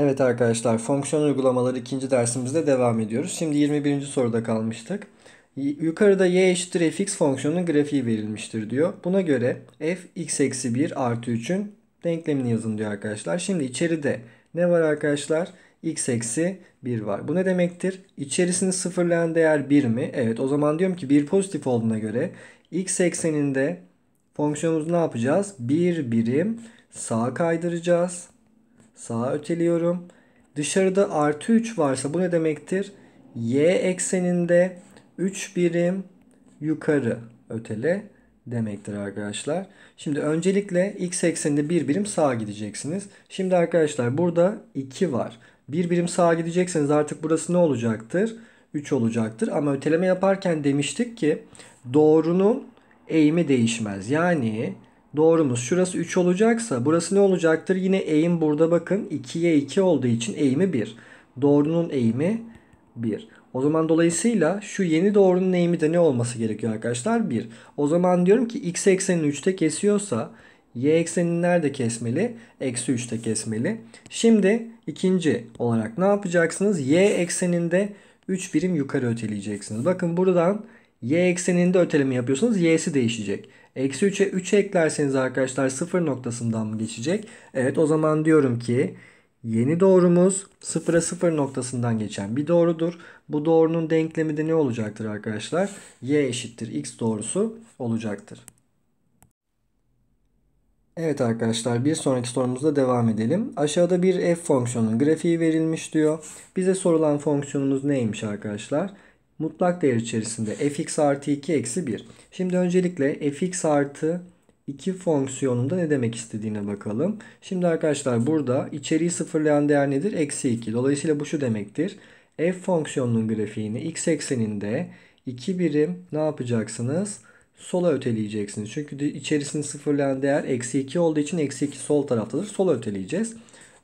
Evet arkadaşlar fonksiyon uygulamaları ikinci dersimizde devam ediyoruz. Şimdi 21. soruda kalmıştık. Yukarıda y eşittir fx fonksiyonunun grafiği verilmiştir diyor. Buna göre f x eksi 1 artı 3'ün denklemini yazın diyor arkadaşlar. Şimdi içeride ne var arkadaşlar? x eksi 1 var. Bu ne demektir? İçerisini sıfırlayan değer 1 mi? Evet o zaman diyorum ki 1 pozitif olduğuna göre x ekseninde fonksiyonumuzu ne yapacağız? 1 birim sağa kaydıracağız sağa öteliyorum. Dışarıda artı 3 varsa bu ne demektir? Y ekseninde 3 birim yukarı ötele demektir arkadaşlar. Şimdi öncelikle x ekseninde bir birim sağa gideceksiniz. Şimdi arkadaşlar burada 2 var. Bir birim sağa gidecekseniz artık burası ne olacaktır? 3 olacaktır. Ama öteleme yaparken demiştik ki doğrunun eğimi değişmez. Yani Doğru Doğrumuz şurası 3 olacaksa burası ne olacaktır? Yine eğim burada bakın 2'ye 2 olduğu için eğimi 1. Doğrunun eğimi 1. O zaman dolayısıyla şu yeni doğrunun eğimi de ne olması gerekiyor arkadaşlar? 1. O zaman diyorum ki x eksenini 3'te kesiyorsa y eksenini nerede kesmeli? Eksi 3'te kesmeli. Şimdi ikinci olarak ne yapacaksınız? Y ekseninde 3 birim yukarı öteleyeceksiniz. Bakın buradan y ekseninde öteleme yapıyorsunuz. Y'si değişecek. Eksi 3'e 3 eklerseniz arkadaşlar 0 noktasından mı geçecek? Evet o zaman diyorum ki yeni doğrumuz 0'a 0 noktasından geçen bir doğrudur. Bu doğrunun denklemi de ne olacaktır arkadaşlar? Y eşittir x doğrusu olacaktır. Evet arkadaşlar bir sonraki sorumuzda devam edelim. Aşağıda bir f fonksiyonun grafiği verilmiş diyor. Bize sorulan fonksiyonumuz neymiş arkadaşlar? Arkadaşlar mutlak değer içerisinde fx artı 2 eksi 1. Şimdi öncelikle fx artı 2 fonksiyonunda ne demek istediğine bakalım. Şimdi arkadaşlar burada içeriği sıfırlayan değer nedir? Eksi 2. Dolayısıyla bu şu demektir. F fonksiyonunun grafiğini x ekseninde 2 birim ne yapacaksınız? Sola öteleyeceksiniz. Çünkü içerisini sıfırlayan değer eksi 2 olduğu için eksi 2 sol taraftadır. Sola öteleyeceğiz.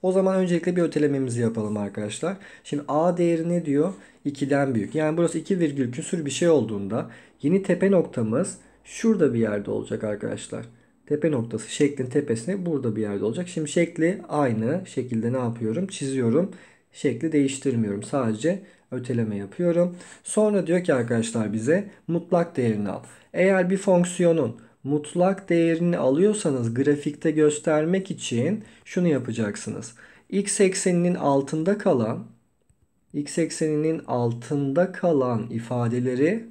O zaman öncelikle bir ötelememizi yapalım arkadaşlar. Şimdi a değeri ne diyor? 2'den büyük. Yani burası 2 virgül küsür bir şey olduğunda yeni tepe noktamız şurada bir yerde olacak arkadaşlar. Tepe noktası şeklin tepesine burada bir yerde olacak. Şimdi şekli aynı şekilde ne yapıyorum? Çiziyorum. Şekli değiştirmiyorum. Sadece öteleme yapıyorum. Sonra diyor ki arkadaşlar bize mutlak değerini al. Eğer bir fonksiyonun mutlak değerini alıyorsanız grafikte göstermek için şunu yapacaksınız. X ekseninin altında kalan x ekseninin altında kalan ifadeleri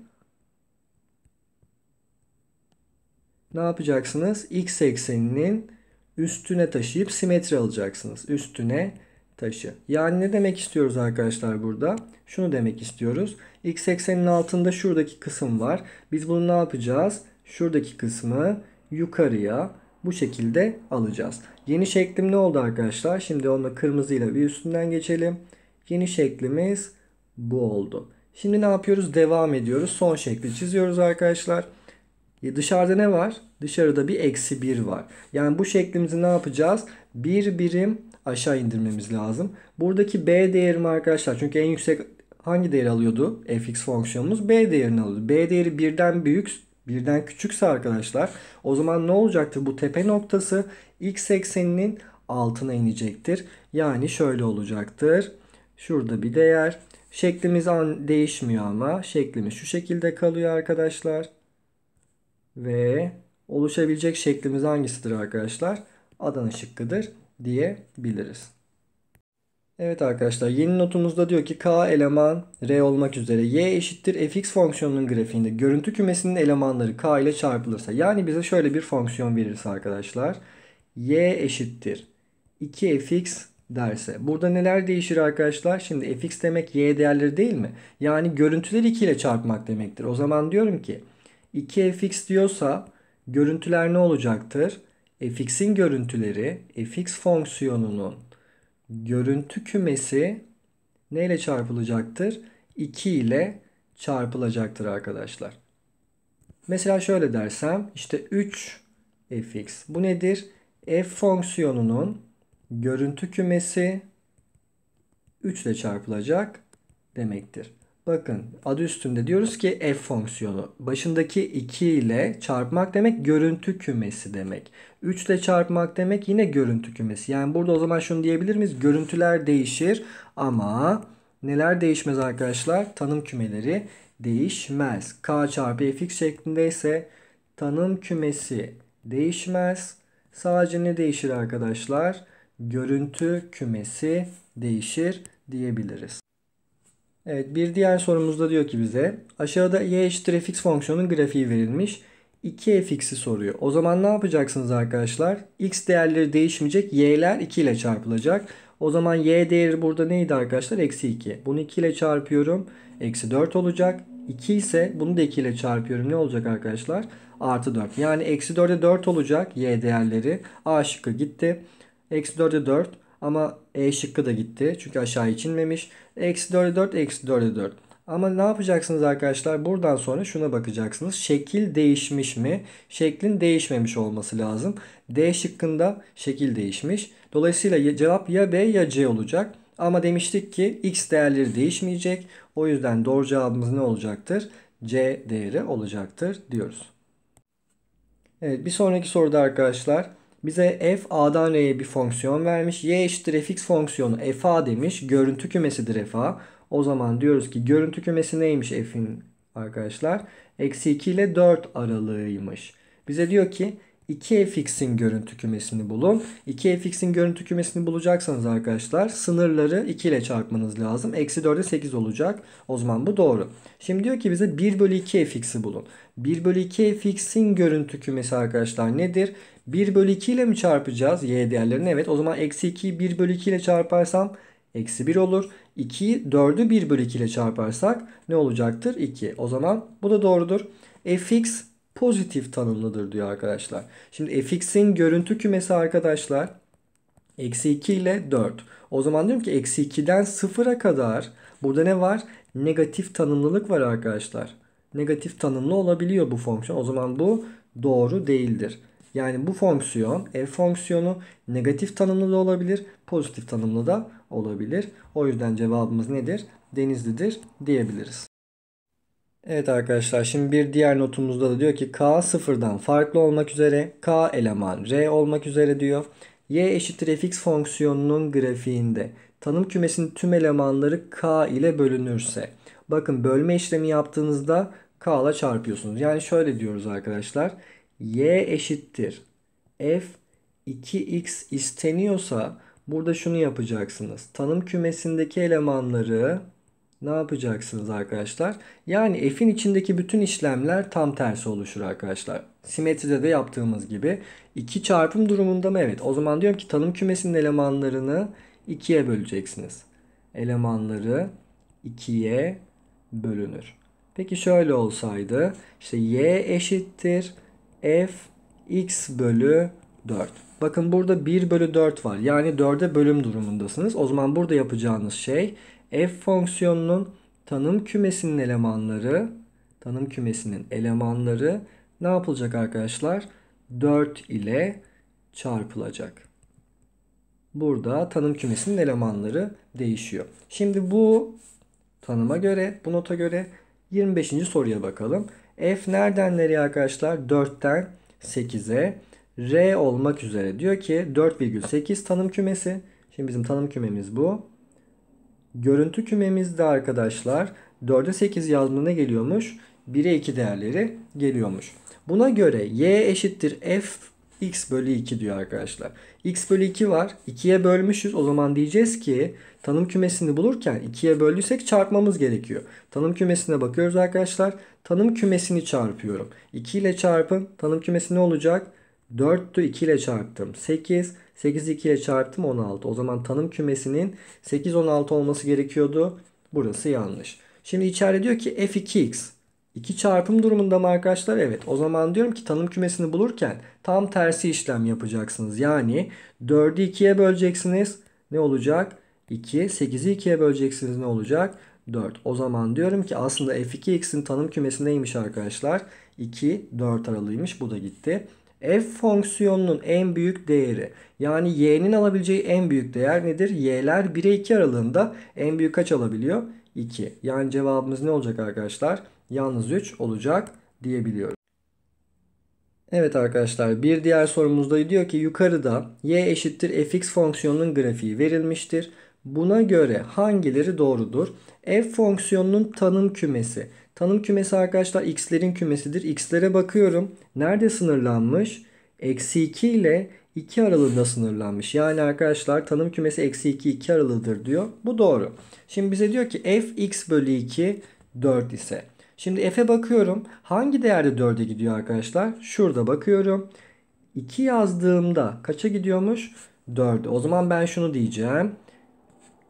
ne yapacaksınız? X ekseninin üstüne taşıyıp simetri alacaksınız. Üstüne taşı. Yani ne demek istiyoruz arkadaşlar burada? Şunu demek istiyoruz. X ekseninin altında şuradaki kısım var. Biz bunu ne yapacağız? Şuradaki kısmı yukarıya bu şekilde alacağız. Yeni şeklim ne oldu arkadaşlar? Şimdi onu kırmızıyla bir üstünden geçelim. Yeni şeklimiz bu oldu. Şimdi ne yapıyoruz? Devam ediyoruz. Son şekli çiziyoruz arkadaşlar. E dışarıda ne var? Dışarıda bir eksi 1 var. Yani bu şeklimizi ne yapacağız? Bir birim aşağı indirmemiz lazım. Buradaki b değerim arkadaşlar. Çünkü en yüksek hangi değer alıyordu? fx fonksiyonumuz b değerini alıyordu. b değeri birden büyük birden küçükse arkadaşlar o zaman ne olacaktır? Bu tepe noktası x ekseninin altına inecektir. Yani şöyle olacaktır. Şurada bir değer. Şeklimiz an değişmiyor ama. Şeklimiz şu şekilde kalıyor arkadaşlar. Ve oluşabilecek şeklimiz hangisidir arkadaşlar? Adana şıkkıdır diyebiliriz. Evet arkadaşlar yeni notumuzda diyor ki k eleman r olmak üzere y eşittir fx fonksiyonunun grafiğinde görüntü kümesinin elemanları k ile çarpılırsa yani bize şöyle bir fonksiyon verirse arkadaşlar y eşittir 2fx derse. Burada neler değişir arkadaşlar? Şimdi fx demek y değerleri değil mi? Yani görüntüleri 2 ile çarpmak demektir. O zaman diyorum ki 2 fx diyorsa görüntüler ne olacaktır? fx'in görüntüleri fx fonksiyonunun görüntü kümesi ne ile çarpılacaktır? 2 ile çarpılacaktır arkadaşlar. Mesela şöyle dersem işte 3 fx. Bu nedir? f fonksiyonunun görüntü kümesi 3 ile çarpılacak demektir. Bakın adı üstünde diyoruz ki f fonksiyonu. Başındaki 2 ile çarpmak demek görüntü kümesi demek. 3 ile çarpmak demek yine görüntü kümesi. Yani burada o zaman şunu diyebilir miyiz? Görüntüler değişir ama neler değişmez arkadaşlar? Tanım kümeleri değişmez. K çarpı fx şeklinde ise tanım kümesi değişmez. Sadece ne değişir arkadaşlar? görüntü kümesi değişir diyebiliriz. Evet bir diğer sorumuzda diyor ki bize aşağıda y eşittir fx fonksiyonun grafiği verilmiş. 2fx'i soruyor. O zaman ne yapacaksınız arkadaşlar? x değerleri değişmeyecek. y'ler 2 ile çarpılacak. O zaman y değeri burada neydi arkadaşlar? Eksi 2. Bunu 2 ile çarpıyorum. Eksi 4 olacak. 2 ise bunu da 2 ile çarpıyorum. Ne olacak arkadaşlar? Artı 4. Yani eksi 4'e 4 olacak y değerleri. A şıkkı gitti. Eksi 4'e 4 ama E şıkkı da gitti. Çünkü aşağı içinmemiş. Eksi 4'e 4, eksi 4'e 4. Ama ne yapacaksınız arkadaşlar? Buradan sonra şuna bakacaksınız. Şekil değişmiş mi? Şeklin değişmemiş olması lazım. D şıkkında şekil değişmiş. Dolayısıyla cevap ya B ya C olacak. Ama demiştik ki x değerleri değişmeyecek. O yüzden doğru cevabımız ne olacaktır? C değeri olacaktır diyoruz. Evet bir sonraki soruda arkadaşlar bize f a'dan r'ye bir fonksiyon vermiş. y eşittir fx fonksiyonu f a demiş. Görüntü kümesidir f a. O zaman diyoruz ki görüntü kümesi neymiş f'in arkadaşlar? Eksi 2 ile 4 aralığıymış. Bize diyor ki 2fx'in görüntü kümesini bulun. 2fx'in görüntü kümesini bulacaksanız arkadaşlar sınırları 2 ile çarpmanız lazım. Eksi 4'e 8 olacak. O zaman bu doğru. Şimdi diyor ki bize 1 bölü 2fx'i bulun. 1 bölü 2fx'in görüntü kümesi arkadaşlar nedir? 1 bölü 2 ile mi çarpacağız y değerlerini? Evet o zaman eksi 2'yi 1 bölü 2 ile çarparsam eksi 1 olur. 2'yi 4'ü 1 bölü 2 ile çarparsak ne olacaktır? 2. O zaman bu da doğrudur. fx pozitif tanımlıdır diyor arkadaşlar. Şimdi fx'in görüntü kümesi arkadaşlar eksi 2 ile 4. O zaman diyorum ki eksi 2'den 0'a kadar burada ne var? Negatif tanımlılık var arkadaşlar. Negatif tanımlı olabiliyor bu fonksiyon. O zaman bu doğru değildir. Yani bu fonksiyon, f fonksiyonu negatif tanımlı da olabilir, pozitif tanımlı da olabilir. O yüzden cevabımız nedir? Denizlidir diyebiliriz. Evet arkadaşlar şimdi bir diğer notumuzda da diyor ki K sıfırdan farklı olmak üzere K eleman R olmak üzere diyor. Y eşittir fx fonksiyonunun grafiğinde tanım kümesinin tüm elemanları K ile bölünürse. Bakın bölme işlemi yaptığınızda K ile çarpıyorsunuz. Yani şöyle diyoruz arkadaşlar. Y eşittir f 2x isteniyorsa burada şunu yapacaksınız. Tanım kümesindeki elemanları ne yapacaksınız arkadaşlar? Yani f'in içindeki bütün işlemler tam tersi oluşur arkadaşlar. Simetride de yaptığımız gibi. 2 çarpım durumunda mı? Evet. O zaman diyorum ki tanım kümesinin elemanlarını 2'ye böleceksiniz. Elemanları 2'ye bölünür. Peki şöyle olsaydı işte y eşittir f x bölü 4. Bakın burada 1 bölü 4 var. Yani 4'e bölüm durumundasınız. O zaman burada yapacağınız şey f fonksiyonunun tanım kümesinin elemanları tanım kümesinin elemanları ne yapılacak arkadaşlar? 4 ile çarpılacak. Burada tanım kümesinin elemanları değişiyor. Şimdi bu tanıma göre, bu nota göre 25. soruya bakalım. F nereden nereye arkadaşlar? 4'ten 8'e. R olmak üzere diyor ki 4,8 tanım kümesi. Şimdi bizim tanım kümemiz bu. Görüntü kümemizde arkadaşlar 4'e 8 yazımına geliyormuş. 1'e 2 değerleri geliyormuş. Buna göre y eşittir f x bölü 2 diyor arkadaşlar. x bölü 2 var. 2'ye bölmüşüz. O zaman diyeceğiz ki tanım kümesini bulurken 2'ye böldüysek çarpmamız gerekiyor. Tanım kümesine bakıyoruz arkadaşlar. Tanım kümesini çarpıyorum. 2 ile çarpın. Tanım kümesi ne olacak? 4'tü 2 ile çarptım 8. 8 2 ile çarptım 16. O zaman tanım kümesinin 8 16 olması gerekiyordu. Burası yanlış. Şimdi içeride diyor ki f2x. 2 çarpım durumunda mı arkadaşlar? Evet. O zaman diyorum ki tanım kümesini bulurken tam tersi işlem yapacaksınız. Yani 4'ü 2'ye böleceksiniz. Ne olacak? 2. 8'i 2'ye böleceksiniz. Ne olacak? 4. O zaman diyorum ki aslında f2x'in tanım kümesi neymiş arkadaşlar? 2, 4 aralığıymış. Bu da gitti f fonksiyonunun en büyük değeri yani y'nin alabileceği en büyük değer nedir? y'ler 1'e 2 aralığında en büyük kaç alabiliyor? 2. Yani cevabımız ne olacak arkadaşlar? Yalnız 3 olacak diyebiliyoruz. Evet arkadaşlar bir diğer sorumuzda diyor ki yukarıda y eşittir fx fonksiyonunun grafiği verilmiştir. Buna göre hangileri doğrudur? f fonksiyonunun tanım kümesi Tanım kümesi arkadaşlar x'lerin kümesidir. X'lere bakıyorum. Nerede sınırlanmış? Eksi 2 ile 2 aralığında sınırlanmış. Yani arkadaşlar tanım kümesi eksi 2 2 aralığıdır diyor. Bu doğru. Şimdi bize diyor ki f x bölü 2 4 ise. Şimdi f'e bakıyorum. Hangi değerde 4'e gidiyor arkadaşlar? Şurada bakıyorum. 2 yazdığımda kaça gidiyormuş? 4'e. O zaman ben şunu diyeceğim.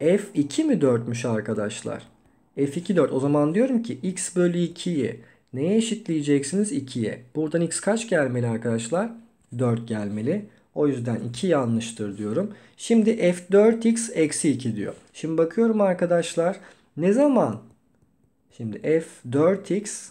f2 mi 4'müş arkadaşlar? F2 4 o zaman diyorum ki x bölü 2'yi neye eşitleyeceksiniz? 2'ye. Buradan x kaç gelmeli arkadaşlar? 4 gelmeli. O yüzden 2 yanlıştır diyorum. Şimdi f4x eksi 2 diyor. Şimdi bakıyorum arkadaşlar ne zaman? Şimdi f4x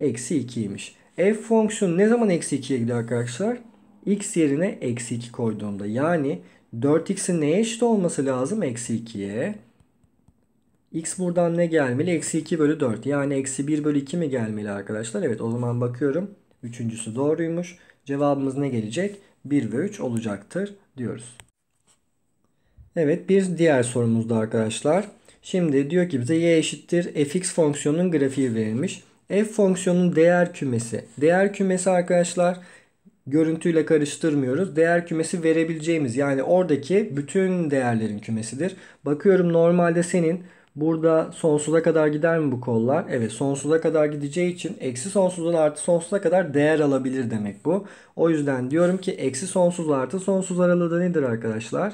eksi 2'ymiş. F fonksiyonu ne zaman eksi 2'ye gidiyor arkadaşlar? x yerine eksi 2 koyduğumda. Yani 4x'in neye eşit olması lazım? Eksi 2'ye. X buradan ne gelmeli? Eksi 2 bölü 4. Yani eksi 1 bölü 2 mi gelmeli arkadaşlar? Evet o zaman bakıyorum. Üçüncüsü doğruymuş. Cevabımız ne gelecek? 1 ve 3 olacaktır diyoruz. Evet bir diğer sorumuzda arkadaşlar. Şimdi diyor ki bize y eşittir fx fonksiyonunun grafiği verilmiş. F fonksiyonunun değer kümesi. Değer kümesi arkadaşlar görüntüyle karıştırmıyoruz. Değer kümesi verebileceğimiz yani oradaki bütün değerlerin kümesidir. Bakıyorum normalde senin Burada sonsuza kadar gider mi bu kollar? Evet sonsuza kadar gideceği için eksi sonsuzdan artı sonsuza kadar değer alabilir demek bu. O yüzden diyorum ki eksi sonsuz artı sonsuz aralığı da nedir arkadaşlar?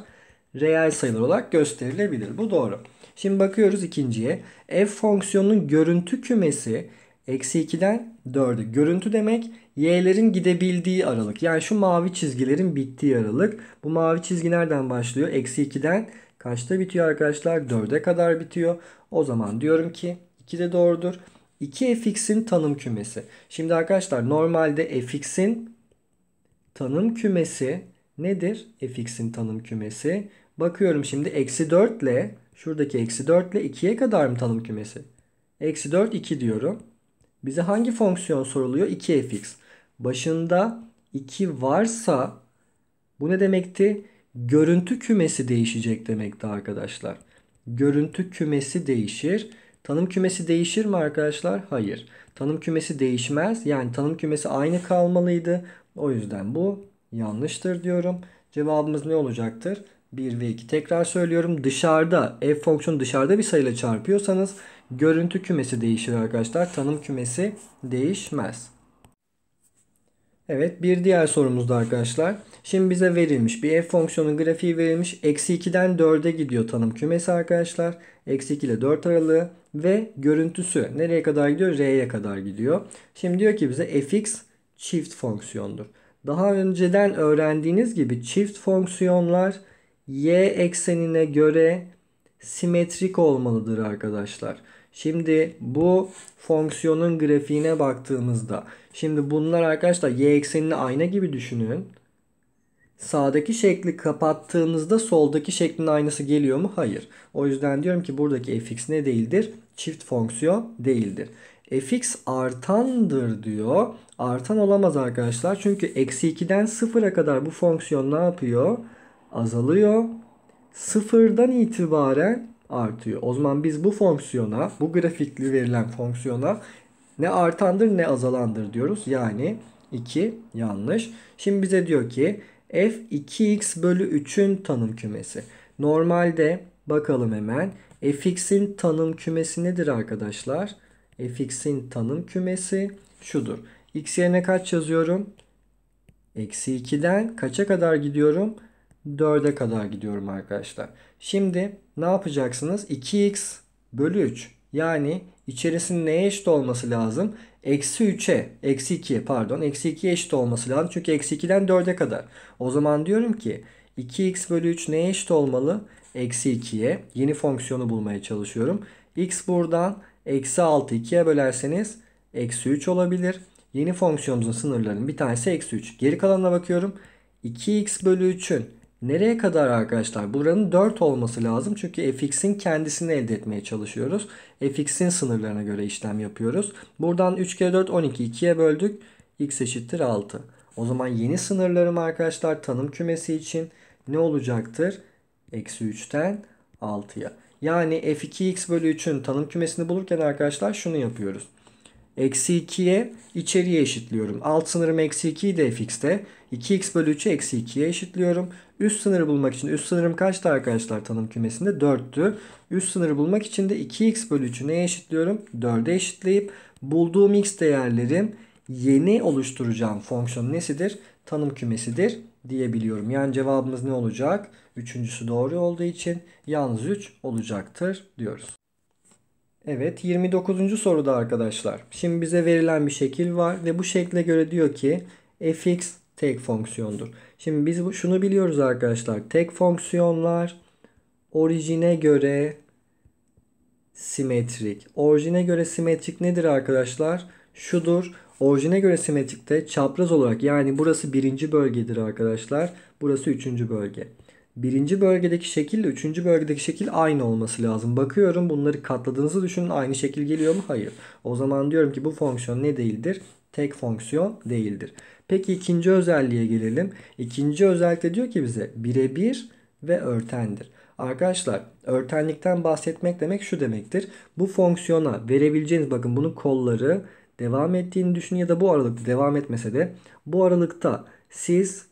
Reel sayılar olarak gösterilebilir. Bu doğru. Şimdi bakıyoruz ikinciye. F fonksiyonunun görüntü kümesi eksi 2'den 4'ü. Görüntü demek y'lerin gidebildiği aralık. Yani şu mavi çizgilerin bittiği aralık. Bu mavi çizgi nereden başlıyor? Eksi 2'den 4. Kaçta bitiyor arkadaşlar? 4'e kadar bitiyor. O zaman diyorum ki 2 de doğrudur. 2 fx'in tanım kümesi. Şimdi arkadaşlar normalde fx'in tanım kümesi nedir? fx'in tanım kümesi. Bakıyorum şimdi eksi 4 ile şuradaki eksi 4 ile 2'ye kadar mı tanım kümesi? Eksi 4 2 diyorum. Bize hangi fonksiyon soruluyor? 2 fx. Başında 2 varsa bu ne demekti? Görüntü kümesi değişecek demekti arkadaşlar. Görüntü kümesi değişir. Tanım kümesi değişir mi arkadaşlar? Hayır. Tanım kümesi değişmez. Yani tanım kümesi aynı kalmalıydı. O yüzden bu yanlıştır diyorum. Cevabımız ne olacaktır? 1 ve 2. Tekrar söylüyorum. Dışarıda f fonksiyonu dışarıda bir sayıyla çarpıyorsanız görüntü kümesi değişir arkadaşlar. Tanım kümesi değişmez. Evet bir diğer sorumuzda arkadaşlar. Şimdi bize verilmiş bir f fonksiyonu grafiği verilmiş. Eksi 2'den 4'e gidiyor tanım kümesi arkadaşlar. Eksi 2 ile 4 aralığı ve görüntüsü nereye kadar gidiyor? R'ye kadar gidiyor. Şimdi diyor ki bize fx çift fonksiyondur. Daha önceden öğrendiğiniz gibi çift fonksiyonlar y eksenine göre simetrik olmalıdır arkadaşlar. Şimdi bu fonksiyonun grafiğine baktığımızda Şimdi bunlar arkadaşlar y eksenini ayna gibi düşünün. Sağdaki şekli kapattığınızda soldaki şeklin aynası geliyor mu? Hayır. O yüzden diyorum ki buradaki fx ne değildir? Çift fonksiyon değildir. fx artandır diyor. Artan olamaz arkadaşlar. Çünkü eksi 2'den 0'a kadar bu fonksiyon ne yapıyor? Azalıyor. 0'dan itibaren artıyor. O zaman biz bu fonksiyona, bu grafikli verilen fonksiyona ne artandır ne azalandır diyoruz. Yani 2 yanlış. Şimdi bize diyor ki f 2x bölü 3'ün tanım kümesi. Normalde bakalım hemen fx'in tanım kümesi nedir arkadaşlar? fx'in tanım kümesi şudur. x yerine kaç yazıyorum? Eksi 2'den kaça kadar gidiyorum? 4'e kadar gidiyorum arkadaşlar. Şimdi ne yapacaksınız? 2x bölü 3 yani İçerisinin neye eşit olması lazım? Eksi 3'e, eksi 2, pardon, eksi 2'ye eşit olması lazım. Çünkü eksi 2'den 4'e kadar. O zaman diyorum ki 2x bölü 3 neye eşit olmalı? Eksi 2'ye. Yeni fonksiyonu bulmaya çalışıyorum. x buradan eksi 6 2'ye bölerseniz eksi 3 olabilir. Yeni fonksiyonumuzun sınırlarının bir tanesi eksi 3. Geri kalanına bakıyorum. 2x bölü 3'ün Nereye kadar arkadaşlar? Buranın 4 olması lazım. Çünkü fx'in kendisini elde etmeye çalışıyoruz. fx'in sınırlarına göre işlem yapıyoruz. Buradan 3 kere 4 12. 2'ye böldük. x eşittir 6. O zaman yeni sınırlarım arkadaşlar tanım kümesi için ne olacaktır? Eksi 3'ten 6'ya. Yani f2x bölü 3'ün tanım kümesini bulurken arkadaşlar şunu yapıyoruz. Eksi 2'ye içeriye eşitliyorum. Alt sınırım eksi 2 de fx'te. 2x bölü 3'ü eksi 2'ye eşitliyorum. Üst sınırı bulmak için üst sınırım kaçtı arkadaşlar tanım kümesinde? 4'tü. Üst sınırı bulmak için de 2x bölü 3'ü neye eşitliyorum? 4'e eşitleyip bulduğum x değerlerim yeni oluşturacağım fonksiyon nesidir? Tanım kümesidir diyebiliyorum. Yani cevabımız ne olacak? Üçüncüsü doğru olduğu için yalnız 3 olacaktır diyoruz. Evet 29. soruda arkadaşlar. Şimdi bize verilen bir şekil var ve bu şekle göre diyor ki fx tek fonksiyondur. Şimdi biz bu, şunu biliyoruz arkadaşlar. Tek fonksiyonlar orijine göre simetrik. Orijine göre simetrik nedir arkadaşlar? Şudur. Orijine göre simetrikte çapraz olarak yani burası birinci bölgedir arkadaşlar. Burası üçüncü bölge. Birinci bölgedeki şekille üçüncü bölgedeki şekil aynı olması lazım. Bakıyorum bunları katladığınızı düşünün aynı şekil geliyor mu? Hayır. O zaman diyorum ki bu fonksiyon ne değildir? tek fonksiyon değildir. Peki ikinci özelliğe gelelim. İkinci özellikle diyor ki bize birebir ve örtendir. Arkadaşlar örtenlikten bahsetmek demek şu demektir. Bu fonksiyona verebileceğiniz bakın bunun kolları devam ettiğini düşünün ya da bu aralıkta devam etmese de bu aralıkta siz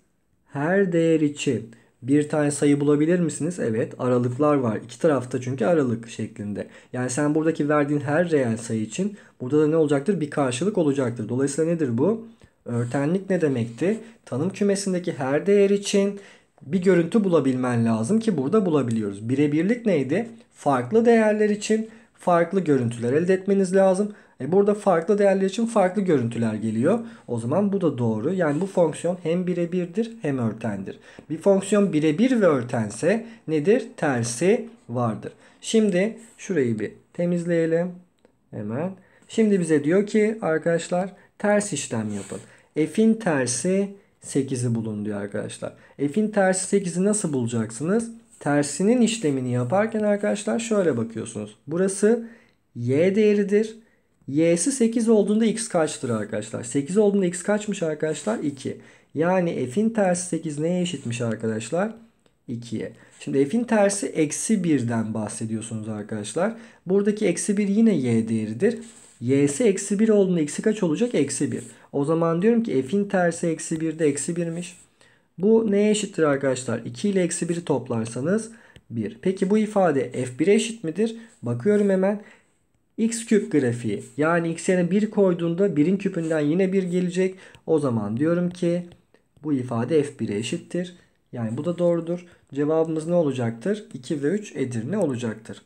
her değer için bir tane sayı bulabilir misiniz? Evet aralıklar var. İki tarafta çünkü aralık şeklinde. Yani sen buradaki verdiğin her reel sayı için burada da ne olacaktır? Bir karşılık olacaktır. Dolayısıyla nedir bu? Örtenlik ne demekti? Tanım kümesindeki her değer için bir görüntü bulabilmen lazım ki burada bulabiliyoruz. Birebirlik neydi? Farklı değerler için farklı görüntüler elde etmeniz lazım. E burada farklı değerler için farklı görüntüler geliyor. O zaman bu da doğru. Yani bu fonksiyon hem birebirdir hem örtendir. Bir fonksiyon birebir ve örtense nedir? Tersi vardır. Şimdi şurayı bir temizleyelim. Hemen. Şimdi bize diyor ki arkadaşlar ters işlem yapın. F'in tersi 8'i bulun diyor arkadaşlar. F'in tersi 8'i nasıl bulacaksınız? Tersinin işlemini yaparken arkadaşlar şöyle bakıyorsunuz. Burası y değeridir y'si 8 olduğunda x kaçtır arkadaşlar? 8 olduğunda x kaçmış arkadaşlar? 2. Yani f'in tersi 8 neye eşitmiş arkadaşlar? 2'ye. Şimdi f'in tersi eksi 1'den bahsediyorsunuz arkadaşlar. Buradaki eksi 1 yine y değeridir. y'si eksi 1 olduğunda x'i kaç olacak? Eksi 1. O zaman diyorum ki f'in tersi eksi 1'de eksi 1'miş. Bu neye eşittir arkadaşlar? 2 ile eksi 1'i toplarsanız 1. Peki bu ifade f1'e eşit midir? Bakıyorum hemen x küp grafiği. Yani x'e 1 koyduğunda 1'in küpünden yine 1 gelecek. O zaman diyorum ki bu ifade f1'e eşittir. Yani bu da doğrudur. Cevabımız ne olacaktır? 2 ve 3 Edirne olacaktır.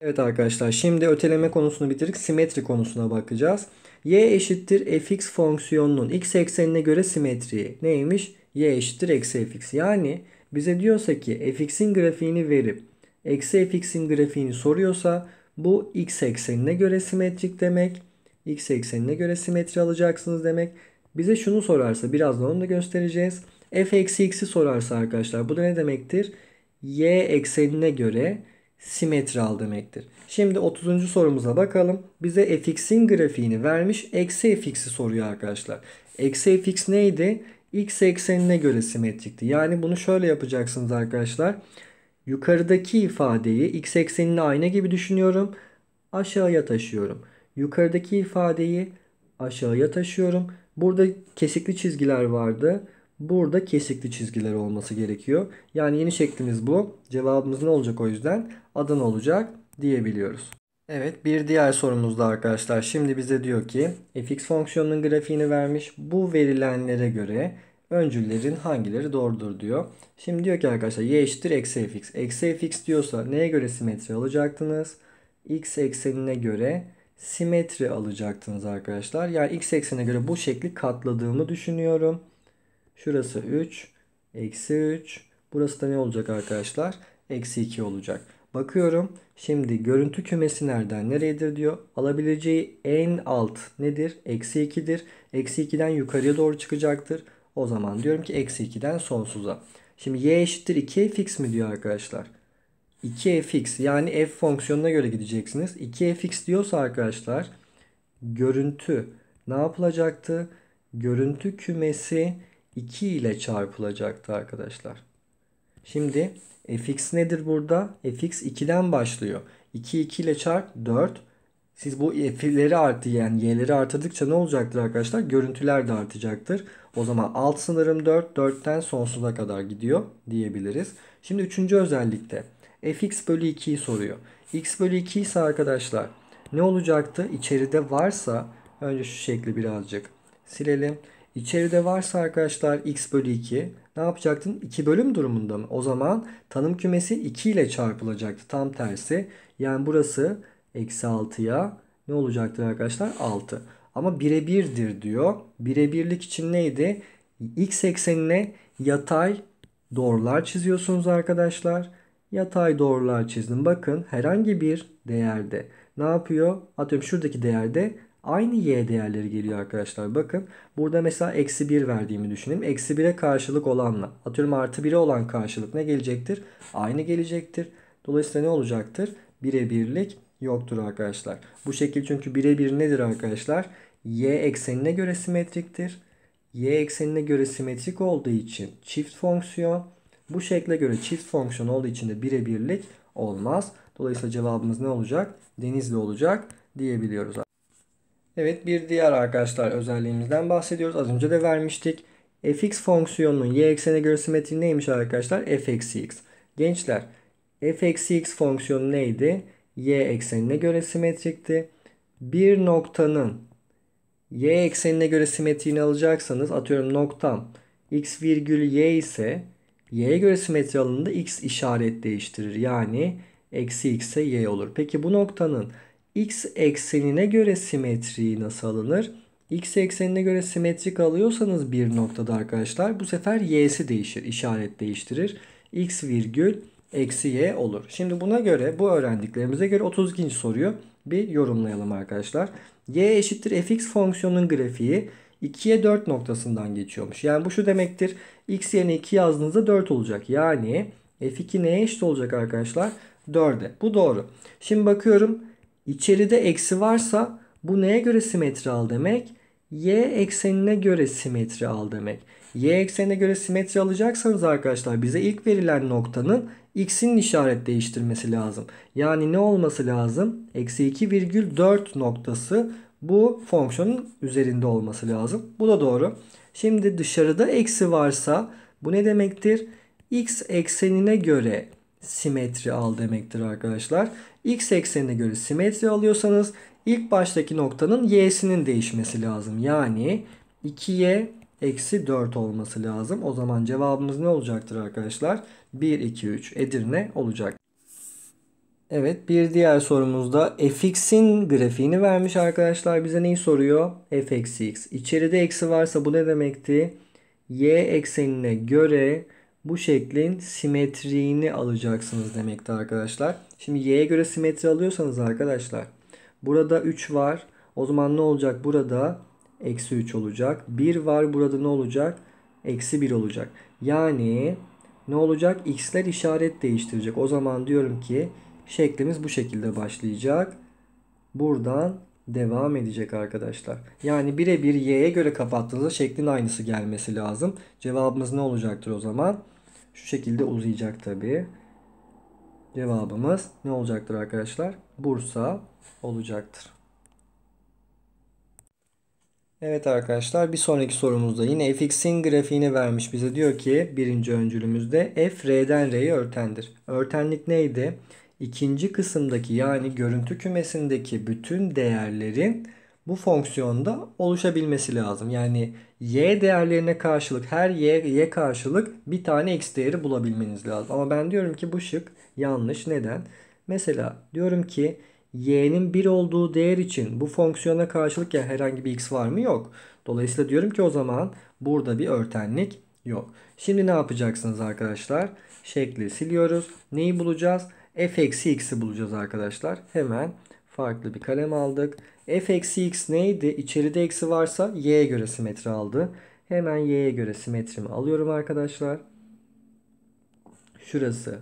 Evet arkadaşlar şimdi öteleme konusunu bitirip Simetri konusuna bakacağız. y eşittir fx fonksiyonunun x eksenine göre simetriği neymiş? y eşittir eksi fx. Yani bize diyorsa ki fx'in grafiğini verip eksi fx'in grafiğini soruyorsa bu x eksenine göre simetrik demek. X eksenine göre simetri alacaksınız demek. Bize şunu sorarsa birazdan onu da göstereceğiz. F eksi x'i sorarsa arkadaşlar bu da ne demektir? Y eksenine göre simetri al demektir. Şimdi 30. sorumuza bakalım. Bize fx'in grafiğini vermiş. Eksi fx'i soruyor arkadaşlar. Eksi fx neydi? X eksenine göre simetrikti. Yani bunu şöyle yapacaksınız arkadaşlar. Arkadaşlar Yukarıdaki ifadeyi x ekseninin ayna gibi düşünüyorum. Aşağıya taşıyorum. Yukarıdaki ifadeyi aşağıya taşıyorum. Burada kesikli çizgiler vardı. Burada kesikli çizgiler olması gerekiyor. Yani yeni şeklimiz bu. Cevabımız ne olacak o yüzden? adın olacak diyebiliyoruz. Evet bir diğer sorumuzda arkadaşlar şimdi bize diyor ki fx fonksiyonunun grafiğini vermiş. Bu verilenlere göre öncüllerin hangileri doğrudur diyor. Şimdi diyor ki arkadaşlar y eşittir eksi fx. Eksi fx diyorsa neye göre simetri alacaktınız? x eksenine göre simetri alacaktınız arkadaşlar. Yani x eksenine göre bu şekli katladığımı düşünüyorum. Şurası 3, eksi 3. Burası da ne olacak arkadaşlar? Eksi 2 olacak. Bakıyorum. Şimdi görüntü kümesi nereden nereyedir diyor. Alabileceği en alt nedir? Eksi 2'dir. Eksi 2'den yukarıya doğru çıkacaktır. O zaman diyorum ki eksi 2'den sonsuza. Şimdi y eşittir 2 fix mi diyor arkadaşlar. 2 fx yani f fonksiyonuna göre gideceksiniz. 2 fx diyorsa arkadaşlar görüntü ne yapılacaktı? Görüntü kümesi 2 ile çarpılacaktı arkadaşlar. Şimdi fx nedir burada? fx 2'den başlıyor. 2 2 ile çarp 4. Siz bu e, f'leri artı yani y'leri artırdıkça ne olacaktır arkadaşlar? Görüntüler de artacaktır. O zaman alt sınırım 4, 4'ten sonsuza kadar gidiyor diyebiliriz. Şimdi üçüncü özellikte fx bölü 2'yi soruyor. x bölü 2 ise arkadaşlar ne olacaktı? İçeride varsa önce şu şekli birazcık silelim. İçeride varsa arkadaşlar x bölü 2 ne yapacaktın? 2 bölüm durumunda mı? O zaman tanım kümesi 2 ile çarpılacaktı. Tam tersi. Yani burası eksi 6'ya ne olacaktır arkadaşlar? 6. Ama birebirdir diyor. Birebirlik için neydi? X eksenine yatay doğrular çiziyorsunuz arkadaşlar. Yatay doğrular çizdim. Bakın herhangi bir değerde ne yapıyor? Atıyorum şuradaki değerde aynı y değerleri geliyor arkadaşlar. Bakın burada mesela eksi 1 verdiğimi düşünelim. Eksi 1'e karşılık olanla atıyorum artı 1'e olan karşılık ne gelecektir? Aynı gelecektir. Dolayısıyla ne olacaktır? Birebirlik yoktur arkadaşlar. Bu şekil çünkü birebir nedir arkadaşlar? Y eksenine göre simetriktir. Y eksenine göre simetrik olduğu için çift fonksiyon. Bu şekle göre çift fonksiyon olduğu için de birebirlik olmaz. Dolayısıyla cevabımız ne olacak? Denizli olacak diyebiliyoruz. Evet bir diğer arkadaşlar özelliğimizden bahsediyoruz. Az önce de vermiştik. fx fonksiyonunun y eksenine göre simetriği neymiş arkadaşlar? f eksi x. Gençler f eksi x fonksiyonu neydi? y eksenine göre simetrikti. Bir noktanın y eksenine göre simetriğini alacaksanız atıyorum noktam x virgül y ise y'ye göre simetri alanında x işaret değiştirir. Yani eksi x'e y olur. Peki bu noktanın x eksenine göre simetriği nasıl alınır? x eksenine göre simetrik alıyorsanız bir noktada arkadaşlar bu sefer y'si değişir, işaret değiştirir. x virgül eksi y olur. Şimdi buna göre bu öğrendiklerimize göre 32. soruyu bir yorumlayalım arkadaşlar. y eşittir fx fonksiyonunun grafiği 2'ye 4 noktasından geçiyormuş. Yani bu şu demektir. x yerine 2 yazdığınızda 4 olacak. Yani f2 neye eşit olacak arkadaşlar? 4'e. Bu doğru. Şimdi bakıyorum İçeride eksi varsa bu neye göre simetri al demek? y eksenine göre simetri al demek y eksenine göre simetri alacaksanız arkadaşlar bize ilk verilen noktanın x'in işaret değiştirmesi lazım. Yani ne olması lazım? Eksi 2,4 noktası bu fonksiyonun üzerinde olması lazım. Bu da doğru. Şimdi dışarıda eksi varsa bu ne demektir? x eksenine göre simetri al demektir arkadaşlar. X eksenine göre simetri alıyorsanız ilk baştaki noktanın y'sinin değişmesi lazım. Yani 2y eksi 4 olması lazım. O zaman cevabımız ne olacaktır arkadaşlar? 1, 2, 3 Edirne olacak. Evet bir diğer sorumuzda fx'in grafiğini vermiş arkadaşlar. Bize neyi soruyor? f eksi x. İçeride eksi varsa bu ne demekti? y eksenine göre bu şeklin simetriğini alacaksınız demekti arkadaşlar. Şimdi y'ye göre simetri alıyorsanız arkadaşlar burada 3 var. O zaman ne olacak? Burada Eksi 3 olacak. 1 var burada ne olacak? Eksi 1 olacak. Yani ne olacak? X'ler işaret değiştirecek. O zaman diyorum ki şeklimiz bu şekilde başlayacak. Buradan devam edecek arkadaşlar. Yani birebir y'ye göre kapattığınızda şeklin aynısı gelmesi lazım. Cevabımız ne olacaktır o zaman? Şu şekilde uzayacak tabi. Cevabımız ne olacaktır arkadaşlar? Bursa olacaktır. Evet arkadaşlar bir sonraki sorumuzda yine fx'in grafiğini vermiş bize diyor ki birinci öncülümüzde f r'den r'ye örtendir. Örtenlik neydi? İkinci kısımdaki yani görüntü kümesindeki bütün değerlerin bu fonksiyonda oluşabilmesi lazım. Yani y değerlerine karşılık her y, y karşılık bir tane x değeri bulabilmeniz lazım. Ama ben diyorum ki bu şık yanlış. Neden? Mesela diyorum ki y'nin 1 olduğu değer için bu fonksiyona karşılık ya herhangi bir x var mı? Yok. Dolayısıyla diyorum ki o zaman burada bir örtenlik yok. Şimdi ne yapacaksınız arkadaşlar? Şekli siliyoruz. Neyi bulacağız? f eksi x'i bulacağız arkadaşlar. Hemen farklı bir kalem aldık. f eksi x neydi? İçeride eksi varsa y'ye göre simetri aldı. Hemen y'ye göre simetrimi alıyorum arkadaşlar. Şurası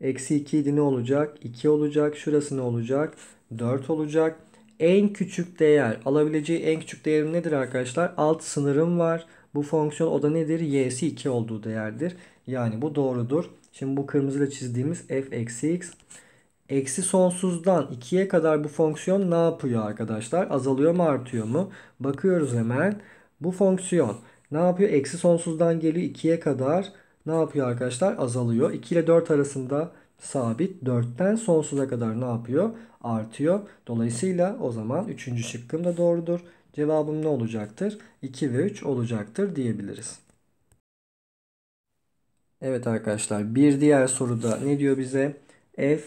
Eksi 2 idi ne olacak? 2 olacak. Şurası ne olacak? 4 olacak. En küçük değer alabileceği en küçük değerim nedir arkadaşlar? Alt sınırım var. Bu fonksiyon o da nedir? Y'si 2 olduğu değerdir. Yani bu doğrudur. Şimdi bu kırmızıyla çizdiğimiz f eksi x. Eksi sonsuzdan 2'ye kadar bu fonksiyon ne yapıyor arkadaşlar? Azalıyor mu artıyor mu? Bakıyoruz hemen. Bu fonksiyon ne yapıyor? Eksi sonsuzdan geliyor 2'ye kadar ne yapıyor arkadaşlar? Azalıyor. 2 ile 4 arasında sabit. 4'ten sonsuza kadar ne yapıyor? Artıyor. Dolayısıyla o zaman 3. şıkkım da doğrudur. Cevabım ne olacaktır? 2 ve 3 olacaktır diyebiliriz. Evet arkadaşlar bir diğer soruda ne diyor bize? F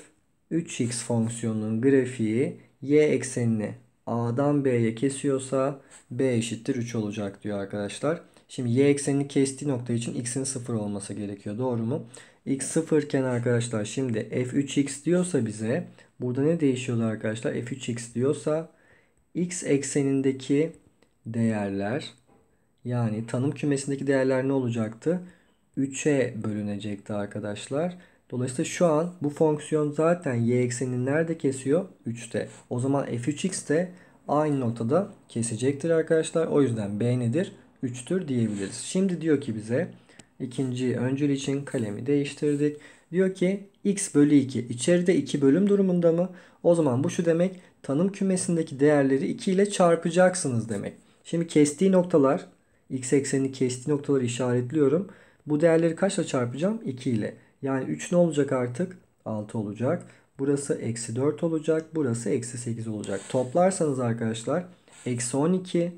3x fonksiyonunun grafiği y eksenini a'dan b'ye kesiyorsa b eşittir 3 olacak diyor arkadaşlar. Şimdi y eksenini kestiği nokta için x'in 0 olması gerekiyor. Doğru mu? x 0 iken arkadaşlar şimdi f3x diyorsa bize burada ne değişiyordu arkadaşlar? f3x diyorsa x eksenindeki değerler yani tanım kümesindeki değerler ne olacaktı? 3'e bölünecekti arkadaşlar. Dolayısıyla şu an bu fonksiyon zaten y eksenini nerede kesiyor? 3'te. O zaman f3x de aynı noktada kesecektir arkadaşlar. O yüzden b nedir? 3'tür diyebiliriz. Şimdi diyor ki bize ikinci öncül için kalemi değiştirdik. Diyor ki x bölü 2 içeride 2 bölüm durumunda mı? O zaman bu şu demek tanım kümesindeki değerleri 2 ile çarpacaksınız demek. Şimdi kestiği noktalar x eksenini kestiği noktaları işaretliyorum. Bu değerleri kaçla çarpacağım? 2 ile. Yani 3 ne olacak artık? 6 olacak. Burası eksi 4 olacak. Burası eksi 8 olacak. Toplarsanız arkadaşlar eksi 12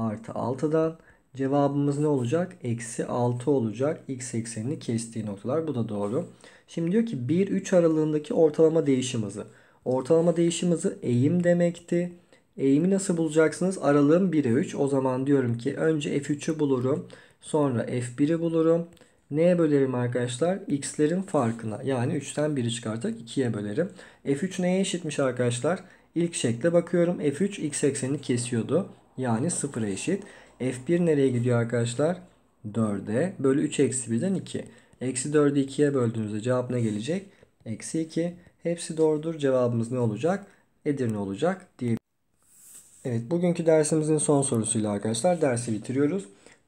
artı 6'dan cevabımız ne olacak? Eksi 6 olacak. X eksenini kestiği noktalar. Bu da doğru. Şimdi diyor ki 1-3 aralığındaki ortalama değişim hızı. Ortalama değişim hızı eğim demekti. Eğimi nasıl bulacaksınız? Aralığım 1'e 3. O zaman diyorum ki önce F3'ü bulurum. Sonra F1'i bulurum. Neye bölerim arkadaşlar? X'lerin farkına. Yani 3'ten 1'i çıkartarak 2'ye bölerim. F3 neye eşitmiş arkadaşlar? İlk şekle bakıyorum. F3 X eksenini kesiyordu. Yani 0'a eşit. F1 nereye gidiyor arkadaşlar? 4'e bölü 3 eksi 1'den 2. Eksi 4'ü 2'ye böldüğünüzde cevap ne gelecek? Eksi 2. Hepsi doğrudur. Cevabımız ne olacak? Edirne olacak diye. Evet bugünkü dersimizin son sorusuyla arkadaşlar dersi bitiriyoruz.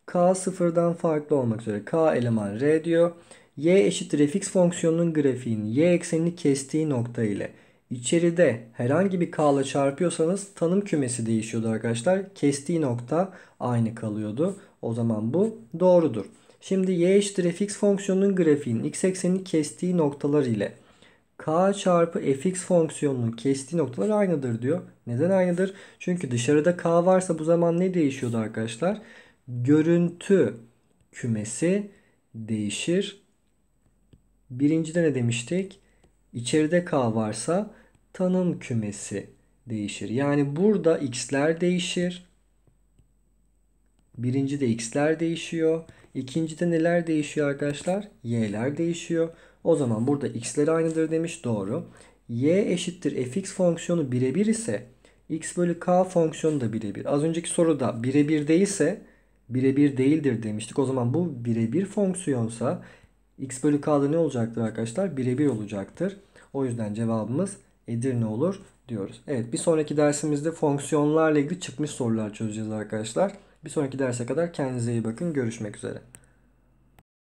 K sıfırdan farklı olmak üzere K eleman R diyor. Y eşittir fx fonksiyonunun grafiğini y eksenini kestiği nokta ile İçeride herhangi bir k ile çarpıyorsanız tanım kümesi değişiyordu arkadaşlar. Kestiği nokta aynı kalıyordu. O zaman bu doğrudur. Şimdi y eşittir fx fonksiyonunun grafiğinin x eksenini kestiği noktalar ile k çarpı fx fonksiyonunun kestiği noktalar aynıdır diyor. Neden aynıdır? Çünkü dışarıda k varsa bu zaman ne değişiyordu arkadaşlar? Görüntü kümesi değişir. Birincide ne demiştik? İçeride k varsa tanım kümesi değişir. Yani burada x'ler değişir. Birinci de x'ler değişiyor. İkinci de neler değişiyor arkadaşlar? y'ler değişiyor. O zaman burada x'ler aynıdır demiş. Doğru. y eşittir fx fonksiyonu birebir ise x bölü k fonksiyonu da birebir. Az önceki soruda birebir değilse birebir değildir demiştik. O zaman bu birebir fonksiyonsa x bölü k'da ne olacaktır arkadaşlar? Birebir olacaktır. O yüzden cevabımız Edirne olur diyoruz. Evet bir sonraki dersimizde fonksiyonlarla ilgili çıkmış sorular çözeceğiz arkadaşlar. Bir sonraki derse kadar kendinize iyi bakın. Görüşmek üzere.